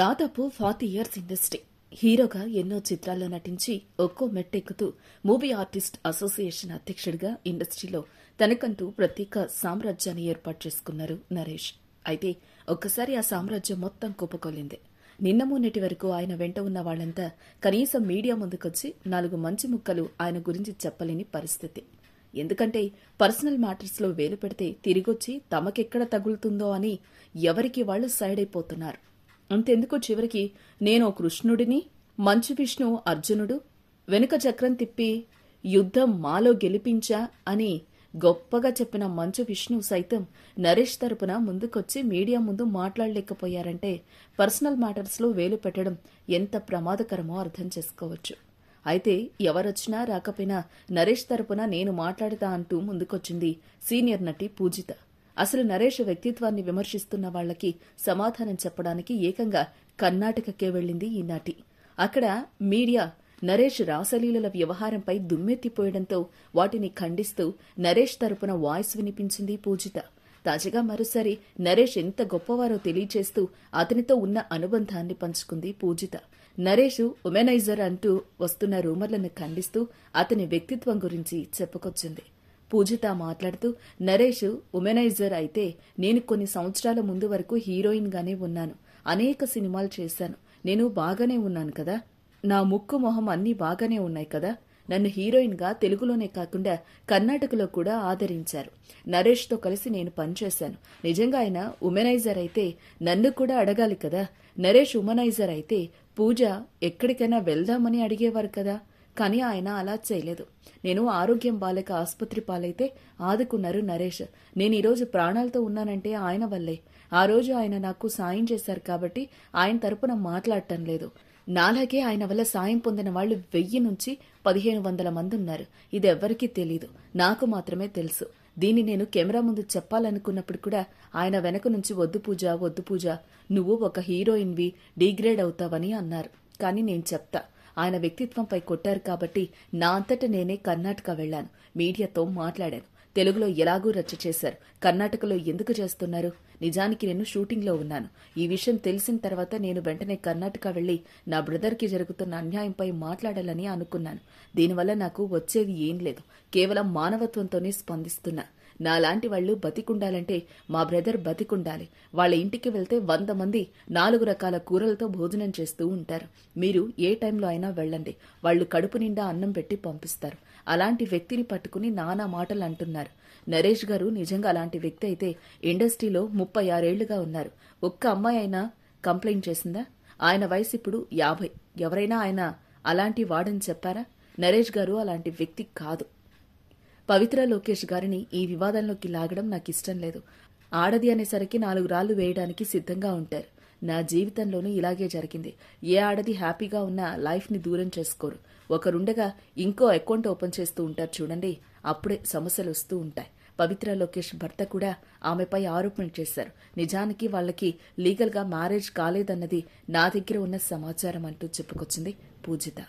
దాదాపు forty years industry హీరోగా ఎన్నో చిత్రాల్లో నటించి ఒక్కో మెట్టెక్కుతూ మూవీ ఆర్టిస్ట్ అసోసియేషన్ అధ్యక్షుడిగా ఇండస్ట్రీలో తనకంటూ ప్రత్యేక సామ్రాజ్యాన్ని ఏర్పాటు చేసుకున్నారు నరేష్ అయితే ఒక్కసారి ఆ సామ్రాజ్యం మొత్తం కుప్పకొలింది నిన్న మొన్నటి వరకు ఆయన వెంట ఉన్న వాళ్లంతా కనీసం మీడియా ముందుకొచ్చి నాలుగు మంచి ముక్కలు ఆయన గురించి చెప్పలేని పరిస్థితి ఎందుకంటే పర్సనల్ మ్యాటర్స్లో వేలు పెడితే తిరిగొచ్చి తమకెక్కడ తగులుతుందో అని ఎవరికి వాళ్లు సైడ్ అయిపోతున్నారు అంతెందుకు చివరికి నేను కృష్ణుడిని మంచు విష్ణు అర్జునుడు వెనుక చక్రం తిప్పి యుద్ధం మాలో గెలిపించా అని గొప్పగా చెప్పిన మంచు విష్ణు సైతం నరేష్ తరపున ముందుకొచ్చి మీడియా ముందు మాట్లాడలేకపోయారంటే పర్సనల్ మ్యాటర్స్లో వేలు పెట్టడం ఎంత ప్రమాదకరమో అర్థం చేసుకోవచ్చు అయితే ఎవరొచ్చినా రాకపోయినా నరేష్ తరపున నేను మాట్లాడతా అంటూ ముందుకొచ్చింది సీనియర్ నటి పూజిత అసలు నరేష్ వ్యక్తిత్వాన్ని విమర్శిస్తున్న వాళ్లకి సమాధానం చెప్పడానికి ఏకంగా కర్ణాటకకే వెళ్లింది ఈనాటి అక్కడ మీడియా నరేష్ రాసలీలల వ్యవహారంపై దుమ్మెత్తిపోయడంతో వాటిని ఖండిస్తూ నరేష్ తరపున వాయిస్ వినిపించింది పూజిత తాజాగా మరోసారి నరేష్ ఎంత గొప్పవారో తెలియచేస్తూ అతనితో ఉన్న అనుబంధాన్ని పంచుకుంది పూజిత నరేష్ ఉమెనైజర్ అంటూ వస్తున్న రూమర్లను ఖండిస్తూ అతని వ్యక్తిత్వం గురించి చెప్పుకొచ్చింది పూజిత మాట్లాడుతూ నరేష్ ఉమెనైజర్ అయితే నేను కొన్ని సంవత్సరాల ముందు వరకు హీరోయిన్గానే ఉన్నాను అనేక సినిమాలు చేశాను నేను బాగానే ఉన్నాను కదా నా ముక్కు మొహం అన్నీ బాగానే ఉన్నాయి కదా నన్ను హీరోయిన్గా తెలుగులోనే కాకుండా కర్ణాటకలో కూడా ఆదరించారు నరేష్తో కలిసి నేను పనిచేశాను నిజంగా ఆయన ఉమెనైజర్ అయితే నన్ను కూడా అడగాలి కదా నరేష్ ఉమెనైజర్ అయితే పూజ ఎక్కడికైనా వెళ్దామని అడిగేవారు కదా కానీ ఆయన అలా చేయలేదు నేను ఆరోగ్యం బాలేక ఆసుపత్రి పాలైతే ఆదుకున్నారు నరేష్ నేను ఈరోజు ప్రాణాలతో ఉన్నానంటే ఆయన వల్లే ఆ రోజు ఆయన నాకు సాయం చేశారు కాబట్టి ఆయన తరపున మాట్లాడటం లేదు నాలాగే ఆయన వల్ల సాయం పొందిన వాళ్ళు వెయ్యి నుంచి పదిహేను వందల మంది ఉన్నారు ఇది ఎవ్వరికీ తెలీదు నాకు మాత్రమే తెలుసు దీన్ని నేను కెమెరా ముందు చెప్పాలనుకున్నప్పుడు కూడా ఆయన వెనక నుంచి వద్దు పూజ వద్దు పూజ నువ్వు ఒక హీరోయిన్వి డిగ్రేడ్ అవుతావని అన్నారు కానీ నేను చెప్తా ఆయన వ్యక్తిత్వంపై కొట్టారు కాబట్టి నా అంతట నేనే కర్ణాటక వెళ్లాను మీడియాతో మాట్లాడాను తెలుగులో ఎలాగూ రచ్చ చేశారు కర్ణాటకలో ఎందుకు చేస్తున్నారు నిజానికి నేను షూటింగ్లో ఉన్నాను ఈ విషయం తెలిసిన తర్వాత నేను వెంటనే కర్ణాటక వెళ్లి నా బ్రదర్కి జరుగుతున్న అన్యాయంపై మాట్లాడాలని అనుకున్నాను దీనివల్ల నాకు వచ్చేది ఏం లేదు కేవలం మానవత్వంతోనే స్పందిస్తున్నా నాలాంటి వాళ్ళు బతికుండాలంటే మా బ్రదర్ బతికుండాలి వాళ్ళ ఇంటికి వెళ్తే వంద మంది నాలుగు రకాల కూరలతో భోజనం చేస్తూ ఉంటారు మీరు ఏ టైంలో అయినా వెళ్ళండి వాళ్ళు కడుపు నిండా అన్నం పెట్టి పంపిస్తారు అలాంటి వ్యక్తిని పట్టుకుని నానా మాటలు అంటున్నారు అన్నారు నరేష్ గారు నిజంగా అలాంటి వ్యక్తి అయితే ఇండస్ట్రీలో ముప్పై ఆరేళ్లుగా ఉన్నారు ఒక్క అమ్మాయి అయినా కంప్లైంట్ చేసిందా ఆయన వయసు ఇప్పుడు యాభై ఎవరైనా ఆయన అలాంటి వాడని చెప్పారా నరేష్ గారు అలాంటి వ్యక్తి కాదు పవిత్ర లోకేష్ గారిని ఈ వివాదంలోకి లాగడం నాకు ఇష్టం లేదు ఆడది అనేసరికి నాలుగు రాళ్లు వేయడానికి సిద్ధంగా ఉంటారు నా జీవితంలోనూ ఇలాగే జరిగింది ఏ ఆడది హ్యాపీగా ఉన్నా లైఫ్ని దూరం చేసుకోరు ఒకరుండగా ఇంకో అకౌంట్ ఓపెన్ చేస్తూ ఉంటారు చూడండి అప్పుడే సమస్యలు వస్తూ ఉంటాయి పవిత్ర లోకేష్ భర్త కూడా ఆమెపై ఆరోపణ చేశారు నిజానికి వాళ్ళకి లీగల్గా మ్యారేజ్ కాలేదన్నది నా దగ్గర ఉన్న సమాచారం అంటూ చెప్పుకొచ్చింది పూజిత